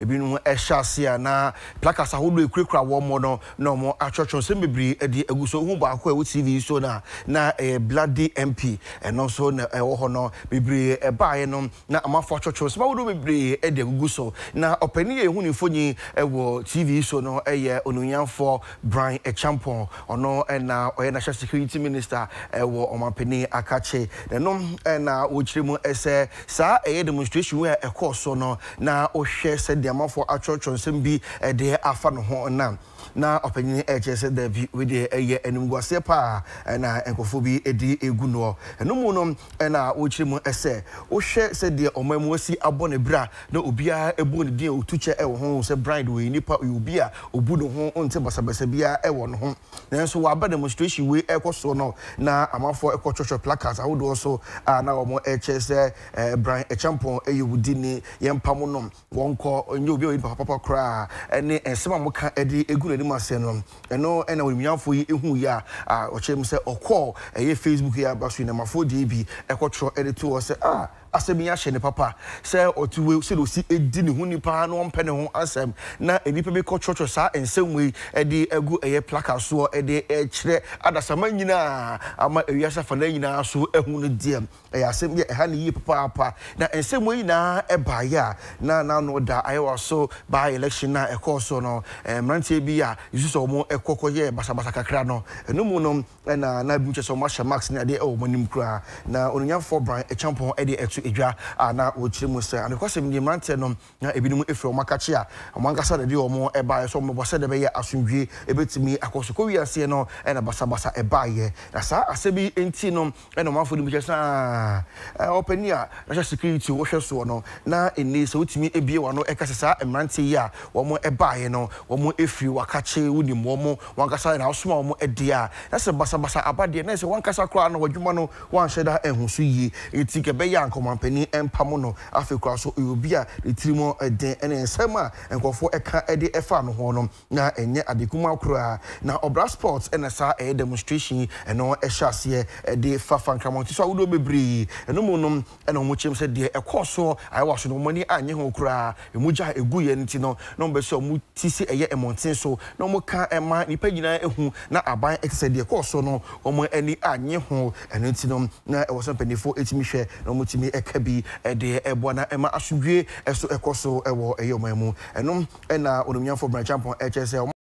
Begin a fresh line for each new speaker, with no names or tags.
ebinom ɛhyɛ ase a na plakas ahodoɔ ekurakura wɔn mo no na wɔn atwɛtwɛn nsɛm bebree ɛde egu so ohun baako a ɛwɔ tv so na na ɛyɛ bladi mp ɛno nso na ɛwɔ hɔ no bebree ɛbaayɛ no na amafo atwɛtwɛn nsɛm ahodoɔ bebree ɛde egu so na ɔpanin yɛ ehu ne mfonyi ɛwɔ tv so no ɛyɛ ononyanfo brian ɛkyampɔn ɔno ɛna ɔyɛ national security minister ɛwɔ ɔmampanin akakye ɛno ɛna wɔkyerɛ mu ɛsɛ saa ɛyɛ demonstration wɛ ɛkɔɔ so na ɔhwɛ de amanfoɔ atwerɛtwerɛ nsɛm bi ɛdeɛ eh, afa ne ho nam na ɔpanyin ɛkyɛ eh, sɛ daabi wedeɛ ɛyɛ eh, animguaseɛ paa ɛna nkɔfoɔ bi ɛdi ɛgu noɔ ɛno mu no ɛna wɔkyerɛ mu ɛsɛ wohwɛ sɛdeɛ ɔman mu asi abɔ ne berɛ na obiara ɛbu ne din a ɔtu kyɛ ɛwɔ ho sɛ bride wɔ nipa ɔyɛ obi a ɔbu ne ho nte basabasa biara ɛwɔ ne ho nanso wɔaba demonstration wei ɛkɔ so no na amanfoɔ ɛkɔtwɔtwɔ placards ahodoɔ so a na wɔn ɛkyɛ sɛ ɛbran ɛkyɛmpɔn ɛyɛ wodi ne yɛmpam nom wɔnkɔ nyɛ obi a ɔyɛ papapa koraa ɛne nsɛm a moka ɛde egu n'anim asɛ no ɛno ɛna onimnyafo yi ehu yi a ɔkyerɛ mu sɛ ɔkɔɔ ɛyɛ facebook yi aba so yi na mafoɔ deɛ bi ɛkɔtwerɛ ɛde to hɔ sɛ a ah, asɛm yi ahyɛ ne papa sɛ ɔtiwe sɛde osi edi ne ho nipa na ɔmpɛ ne ho asɛm na nipa bi kɔtwɔtwɔ saa nsɛm yi ɛde agu ɛyɛ plaka soɔ ɛde ɛkyerɛ adasama nyinaa ama ewiasa na nyinaa so ɛho no deɛ ɛyɛ asɛm yɛ ɛha ne yie papaapa na nsɛm yi nyinaa ɛbaayɛ a na n'ano da ayɛwa so baa election na ɛkɔɔ so no ɛɛ mmeranteɛ bi a yusu sɛ wɔn ɛkɔkɔ yɛ basabasa kakra no ɛnum no ɛna na ebi nkyɛn sɛ wɔn ahyɛ mask ne adeɛ ɛwɔ wɔn anim koraa na onyanfoɔ bran nso edwa a na wɔkyerɛ mu sɛ anokɔsɛm deɛ mmeranteɛ no na ebinom efiri wɔn akakye a wɔn ankasa de deɛ wɔn ɛbaeɛ so wɔn bɔ sɛ bɛyɛ asomdwie ebetumi akɔ so kowie aseɛ no ɛna basabasa ɛbaeɛ na saa asɛ bi nti no ɛna wɔn afɔ mu kyɛ saa ɔpanin a ɔhyɛ security wɔhwɛ soɔ no na ɛnne sɛ wotumi ebie wɔn ano ɛka saa mmeranteɛ yi a wɔn ɛbaeɛ no wɔn efiri wakakye wonim wɔn wɔn na asoma wɔn ɛdeɛ a na basabasa abadeɛ na sɛ wɔn koraa no wɔdwuma ɔmanpanin mpamu no afei kora so ɛyɛ obi a ne tiri mu eh, den ne nsɛm a nkurɔfoɔ ɛka eh, eh, de ɛfa no ho no na ɛnyɛ adekuma koraa na ɔbra sports ɛna saa ɛyɛ demonstration ɛno ɛhyɛ aseɛ de fa fa nkramɔnti so ahodoɔ bebree ɛno mu no ɛna wɔn kyerɛm sɛ deɛ ɛkɔɔ so ayɛwɔ so no wɔn ani anyɛ ho koraa ɛmu gya ɛgu yɛ no ti no na wɔn bɛ sɛ wɔn ti si ɛyɛ mmɔnten so na wɔn ka ɛma nnipa nyinaa ehu na aban ɛte sɛ deɛ ɛkɔɔ so no wɔn ani anyɛ ho ɛno ti no na ɛwɔ sɛ mpanyinfoɔ etimi hwɛ na wɔn tumi ɛka bi ɛde ɛboa na ɛma asodwe ɛso ɛkɔ so ɛwɔ ɛyɛ ɔman mu ɛnom ɛna onimnyamfo branchampɔn ɛkyɛ sɛ